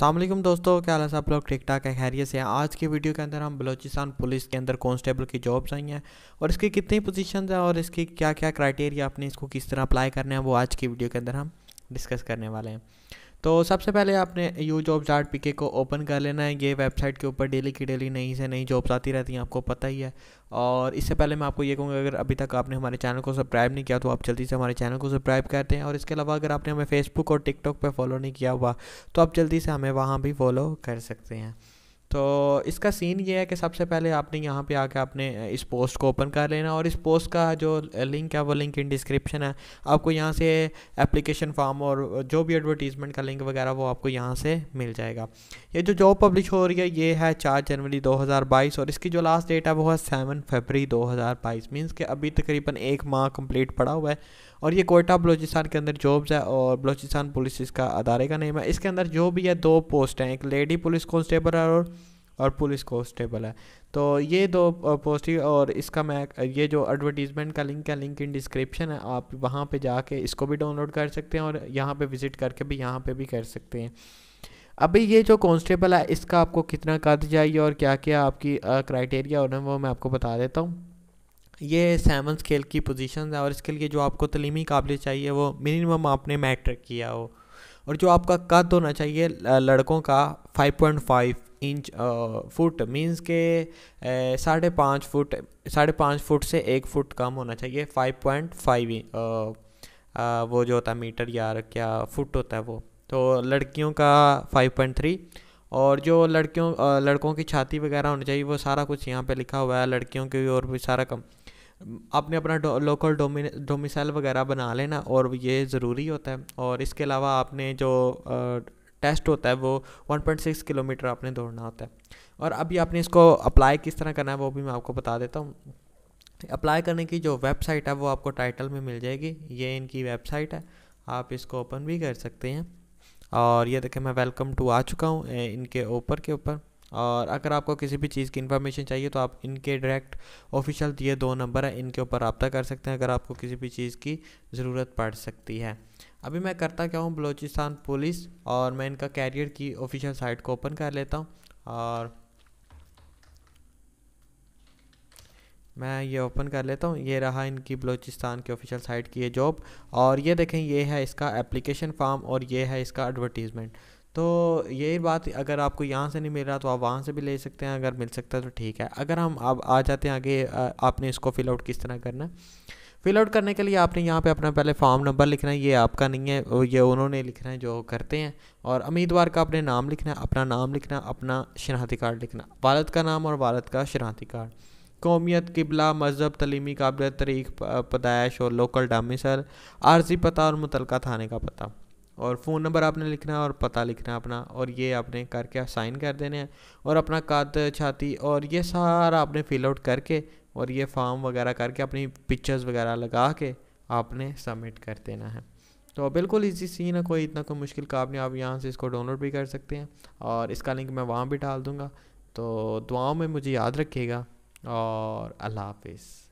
असलम दोस्तों क्या हाल है आप लोग ठीक ठाक है खैरियत से हैं आज की वीडियो के अंदर हम बलोचिस्तान पुलिस के अंदर कॉन्स्टेबल की जॉब्स आई हैं और इसकी कितनी पोजीशंस हैं और इसकी क्या क्या क्राइटेरिया आपने इसको किस तरह अप्लाई करने हैं वो आज की वीडियो के अंदर हम डिस्कस करने वाले हैं तो सबसे पहले आपने यू जॉब जार्ट पीके को ओपन कर लेना है ये वेबसाइट के ऊपर डेली की डेली नई से नई जॉब्स आती रहती हैं आपको पता ही है और इससे पहले मैं आपको ये कहूँगा अगर अभी तक आपने हमारे चैनल को सब्सक्राइब नहीं किया तो आप जल्दी से हमारे चैनल को सब्सक्राइब करते हैं और इसके अलावा अगर आपने हमें फेसबुक और टिकटॉक पर फॉलो नहीं किया हुआ तो आप जल्दी से हमें वहाँ भी फॉलो कर सकते हैं तो इसका सीन ये है कि सबसे पहले आपने यहाँ पे आके आपने इस पोस्ट को ओपन कर लेना और इस पोस्ट का जो लिंक है वो लिंक इन डिस्क्रिप्शन है आपको यहाँ से एप्लीकेशन फॉर्म और जो भी एडवर्टीज़मेंट का लिंक वगैरह वो आपको यहाँ से मिल जाएगा ये जो जॉब पब्लिश हो रही है ये है चार जनवरी 2022 और इसकी जो लास्ट डेट है वो है सेवन फरवरी 2022 मींस कि अभी तकरीबन एक माह कम्प्लीट पड़ा हुआ है और ये कोयटा बलोचिस्तान के अंदर जॉब्स है और बलोचिस्तान पुलिस इसका अदारे का नेम है इसके अंदर जो भी है दो पोस्ट हैं एक लेडी पुलिस कॉन्स्टेबल है और और पुलिस कॉन्स्टेबल है तो ये दो पोस्टिंग और इसका मैं ये जो एडवर्टीज़मेंट का लिंक है लिंक इन डिस्क्रिप्शन है आप वहाँ पे जाके इसको भी डाउनलोड कर सकते हैं और यहाँ पे विज़िट करके भी यहाँ पे भी कर सकते हैं अभी ये जो कॉन्स्टेबल है इसका आपको कितना कद चाहिए और क्या क्या आपकी क्राइटेरिया और वो मैं आपको बता देता हूँ ये सेवन स्केल की पोजिशन है और इसके लिए जो आपको तलीमी काबिल चाहिए वो मिनिमम आपने मैट्रिक किया हो और जो आपका कद होना चाहिए लड़कों का 5.5 इंच फुट मींस के साढ़े पाँच फुट साढ़े पाँच फुट से एक फुट कम होना चाहिए 5.5 वो जो होता है मीटर यार क्या फुट होता है वो तो लड़कियों का 5.3 और जो लड़कियों लड़कों की छाती वगैरह होनी चाहिए वो सारा कुछ यहाँ पे लिखा हुआ है लड़कियों की और भी सारा कम आपने अपना डो, लोकल डोमिसाइल वगैरह बना लेना और ये ज़रूरी होता है और इसके अलावा आपने जो टेस्ट होता है वो 1.6 किलोमीटर आपने दौड़ना होता है और अभी आपने इसको अप्लाई किस तरह करना है वो भी मैं आपको बता देता हूँ अप्लाई करने की जो वेबसाइट है वो आपको टाइटल में मिल जाएगी ये इनकी वेबसाइट है आप इसको ओपन भी कर सकते हैं और ये देखें मैं वेलकम टू आ चुका हूँ इनके ऊपर के ऊपर और अगर आपको किसी भी चीज़ की इन्फॉर्मेशन चाहिए तो आप इनके डायरेक्ट ऑफिशियल ये दो नंबर हैं इनके ऊपर रबता कर सकते हैं अगर आपको किसी भी चीज़ की ज़रूरत पड़ सकती है अभी मैं करता क्या हूँ बलोचिस्तान पुलिस और मैं इनका कैरियर की ऑफिशियल साइट को ओपन कर लेता हूँ और मैं ये ओपन कर लेता हूँ ये रहा इनकी बलोचिस्तान की ऑफिशियल साइट की ये जॉब और ये देखें ये है इसका एप्लीकेशन फॉर्म और ये है इसका एडवर्टीज़मेंट तो यही बात अगर आपको यहाँ से नहीं मिल रहा तो आप वहाँ से भी ले सकते हैं अगर मिल सकता है तो ठीक है अगर हम अब आ जाते हैं आगे आपने इसको फिल आउट किस तरह करना है फिल आउट करने के लिए आपने यहाँ पे अपना पहले फॉर्म नंबर लिखना है ये आपका नहीं है ये उन्होंने लिखना है जो करते हैं और उम्मीदवार का अपने नाम लिखना है अपना नाम लिखना अपना शनाती कार्ड लिखना वालद का नाम और वालद का शनाती कार्ड कौमियत किबला मजहब तलीमी काबिलियत तरीक पैदाइश और लोकल डामिसल आर्जी पता और मुतलका थाने का पता और फ़ोन नंबर आपने लिखना है और पता लिखना है अपना और ये आपने करके साइन कर देने हैं और अपना काद छाती और ये सारा आपने फिल आउट करके और ये फॉर्म वगैरह करके अपनी पिक्चर्स वगैरह लगा के आपने सबमिट कर देना है तो बिल्कुल इजी सीन है कोई इतना कोई मुश्किल काम नहीं आप यहाँ से इसको डाउनलोड भी कर सकते हैं और इसका लिंक मैं वहाँ भी डाल दूँगा तो दुआओं में मुझे याद रखिएगा और अल्लाह हाफिज़